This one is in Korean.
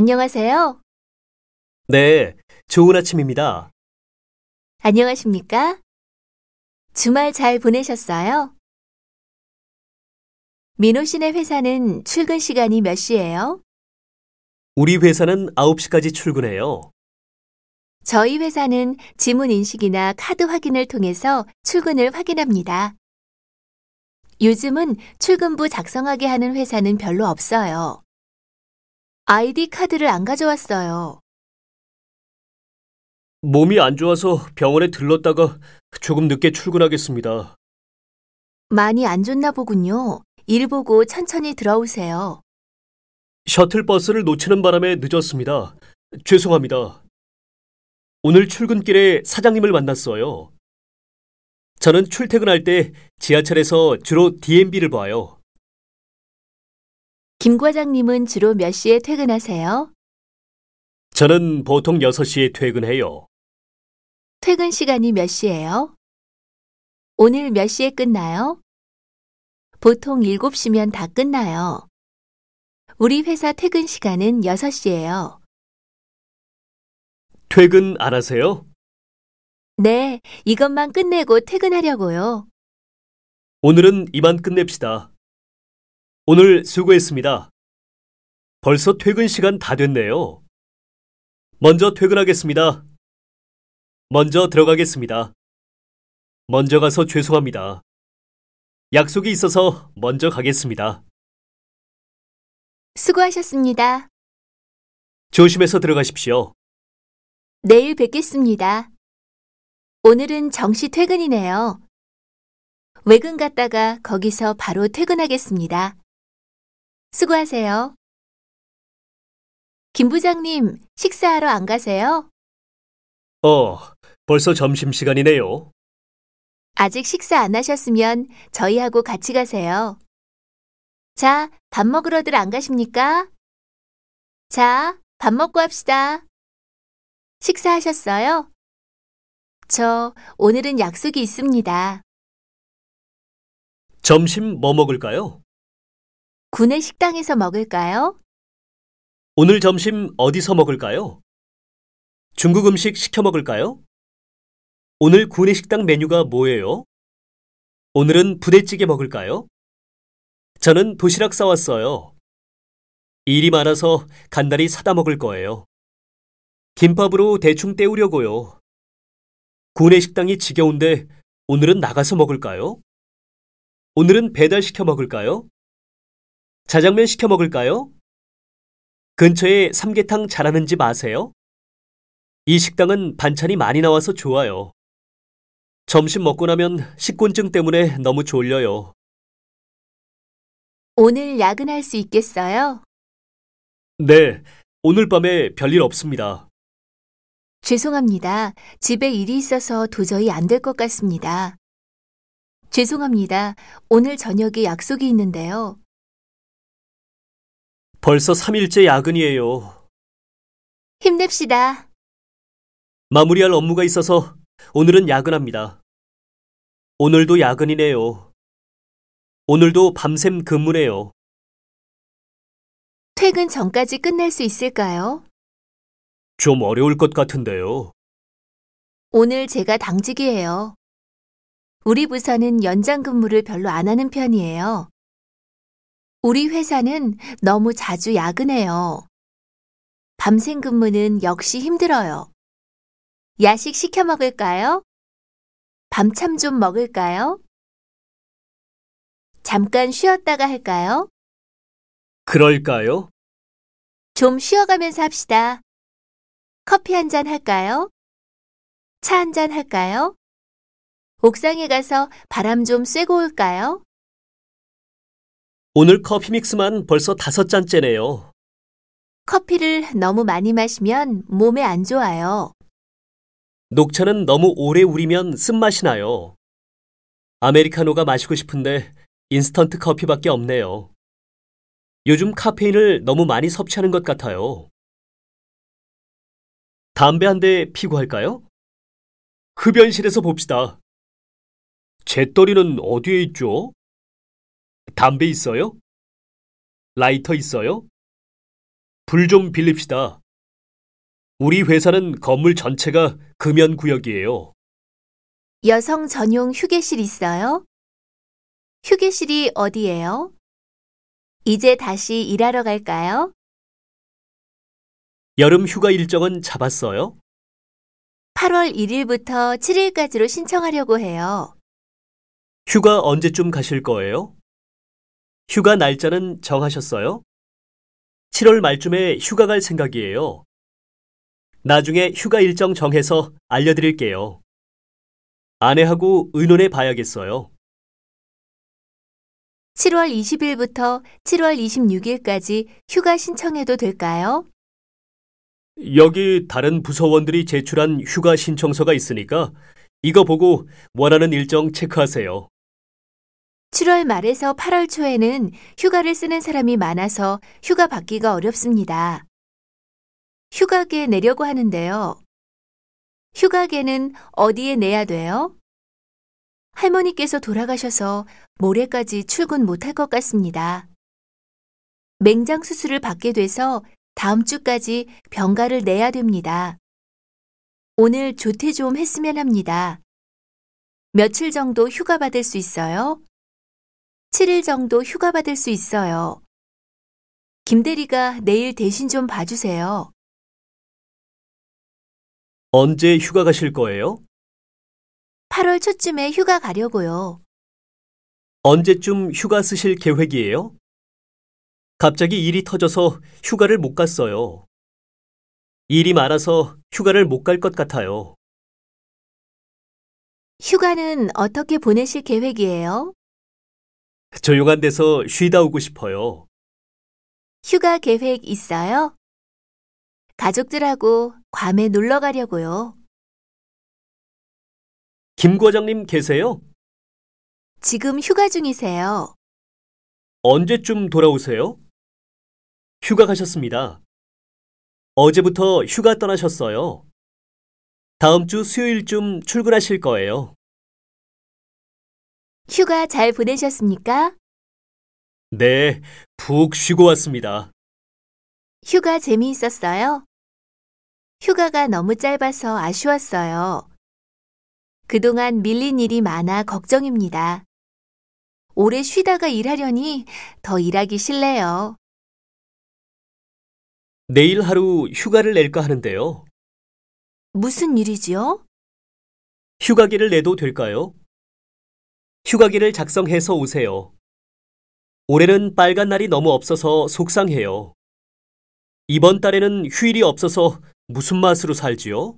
안녕하세요. 네, 좋은 아침입니다. 안녕하십니까? 주말 잘 보내셨어요? 민호 씨네 회사는 출근 시간이 몇 시예요? 우리 회사는 9시까지 출근해요. 저희 회사는 지문 인식이나 카드 확인을 통해서 출근을 확인합니다. 요즘은 출근부 작성하게 하는 회사는 별로 없어요. 아이디 카드를 안 가져왔어요. 몸이 안 좋아서 병원에 들렀다가 조금 늦게 출근하겠습니다. 많이 안 좋나 보군요. 일 보고 천천히 들어오세요. 셔틀버스를 놓치는 바람에 늦었습니다. 죄송합니다. 오늘 출근길에 사장님을 만났어요. 저는 출퇴근할 때 지하철에서 주로 DMB를 봐요. 김 과장님은 주로 몇 시에 퇴근하세요? 저는 보통 6시에 퇴근해요. 퇴근 시간이 몇 시예요? 오늘 몇 시에 끝나요? 보통 7시면 다 끝나요. 우리 회사 퇴근 시간은 6시예요. 퇴근 안 하세요? 네, 이것만 끝내고 퇴근하려고요. 오늘은 이만 끝냅시다. 오늘 수고했습니다. 벌써 퇴근 시간 다 됐네요. 먼저 퇴근하겠습니다. 먼저 들어가겠습니다. 먼저 가서 죄송합니다. 약속이 있어서 먼저 가겠습니다. 수고하셨습니다. 조심해서 들어가십시오. 내일 뵙겠습니다. 오늘은 정시 퇴근이네요. 외근 갔다가 거기서 바로 퇴근하겠습니다. 수고하세요. 김 부장님, 식사하러 안 가세요? 어, 벌써 점심시간이네요. 아직 식사 안 하셨으면 저희하고 같이 가세요. 자, 밥 먹으러들 안 가십니까? 자, 밥 먹고 합시다. 식사하셨어요? 저 오늘은 약속이 있습니다. 점심 뭐 먹을까요? 구내 식당에서 먹을까요? 오늘 점심 어디서 먹을까요? 중국 음식 시켜 먹을까요? 오늘 구내 식당 메뉴가 뭐예요? 오늘은 부대찌개 먹을까요? 저는 도시락 싸왔어요. 일이 많아서 간단히 사다 먹을 거예요. 김밥으로 대충 때우려고요. 구내 식당이 지겨운데 오늘은 나가서 먹을까요? 오늘은 배달시켜 먹을까요? 자장면 시켜 먹을까요? 근처에 삼계탕 잘하는 집 아세요? 이 식당은 반찬이 많이 나와서 좋아요. 점심 먹고 나면 식곤증 때문에 너무 졸려요. 오늘 야근할 수 있겠어요? 네, 오늘 밤에 별일 없습니다. 죄송합니다. 집에 일이 있어서 도저히 안 될 것 같습니다. 죄송합니다. 오늘 저녁에 약속이 있는데요. 벌써 3일째 야근이에요. 힘냅시다. 마무리할 업무가 있어서 오늘은 야근합니다. 오늘도 야근이네요. 오늘도 밤샘 근무네요. 퇴근 전까지 끝낼 수 있을까요? 좀 어려울 것 같은데요. 오늘 제가 당직이에요. 우리 부서는 연장 근무를 별로 안 하는 편이에요. 우리 회사는 너무 자주 야근해요. 밤샘 근무는 역시 힘들어요. 야식 시켜 먹을까요? 밤참 좀 먹을까요? 잠깐 쉬었다가 할까요? 그럴까요? 좀 쉬어가면서 합시다. 커피 한 잔 할까요? 차 한 잔 할까요? 옥상에 가서 바람 좀 쐬고 올까요? 오늘 커피 믹스만 벌써 다섯 잔째네요. 커피를 너무 많이 마시면 몸에 안 좋아요. 녹차는 너무 오래 우리면 쓴맛이 나요. 아메리카노가 마시고 싶은데 인스턴트 커피밖에 없네요. 요즘 카페인을 너무 많이 섭취하는 것 같아요. 담배 한 대 피고 할까요? 흡연실에서 봅시다. 제떨이는 어디에 있죠? 담배 있어요? 라이터 있어요? 불 좀 빌립시다. 우리 회사는 건물 전체가 금연 구역이에요. 여성 전용 휴게실 있어요? 휴게실이 어디예요? 이제 다시 일하러 갈까요? 여름 휴가 일정은 잡았어요? 8월 1일부터 7일까지로 신청하려고 해요. 휴가 언제쯤 가실 거예요? 휴가 날짜는 정하셨어요? 7월 말쯤에 휴가 갈 생각이에요. 나중에 휴가 일정 정해서 알려드릴게요. 아내하고 의논해 봐야겠어요. 7월 20일부터 7월 26일까지 휴가 신청해도 될까요? 여기 다른 부서원들이 제출한 휴가 신청서가 있으니까 이거 보고 원하는 일정 체크하세요. 7월 말에서 8월 초에는 휴가를 쓰는 사람이 많아서 휴가 받기가 어렵습니다. 휴가계 내려고 하는데요. 휴가계는 어디에 내야 돼요? 할머니께서 돌아가셔서 모레까지 출근 못할 것 같습니다. 맹장 수술을 받게 돼서 다음 주까지 병가를 내야 됩니다. 오늘 조퇴 좀 했으면 합니다. 며칠 정도 휴가 받을 수 있어요? 7일 정도 휴가 받을 수 있어요. 김대리가 내일 대신 좀 봐주세요. 언제 휴가 가실 거예요? 8월 초쯤에 휴가 가려고요. 언제쯤 휴가 쓰실 계획이에요? 갑자기 일이 터져서 휴가를 못 갔어요. 일이 많아서 휴가를 못 갈 것 같아요. 휴가는 어떻게 보내실 계획이에요? 조용한 데서 쉬다 오고 싶어요. 휴가 계획 있어요? 가족들하고 괌에 놀러 가려고요. 김 과장님 계세요? 지금 휴가 중이세요. 언제쯤 돌아오세요? 휴가 가셨습니다. 어제부터 휴가 떠나셨어요. 다음 주 수요일쯤 출근하실 거예요. 휴가 잘 보내셨습니까? 네, 푹 쉬고 왔습니다. 휴가 재미있었어요? 휴가가 너무 짧아서 아쉬웠어요. 그동안 밀린 일이 많아 걱정입니다. 오래 쉬다가 일하려니 더 일하기 싫네요. 내일 하루 휴가를 낼까 하는데요. 무슨 일이지요? 휴가기를 내도 될까요? 휴가기를 작성해서 오세요. 올해는 빨간 날이 너무 없어서 속상해요. 이번 달에는 휴일이 없어서 무슨 맛으로 살지요?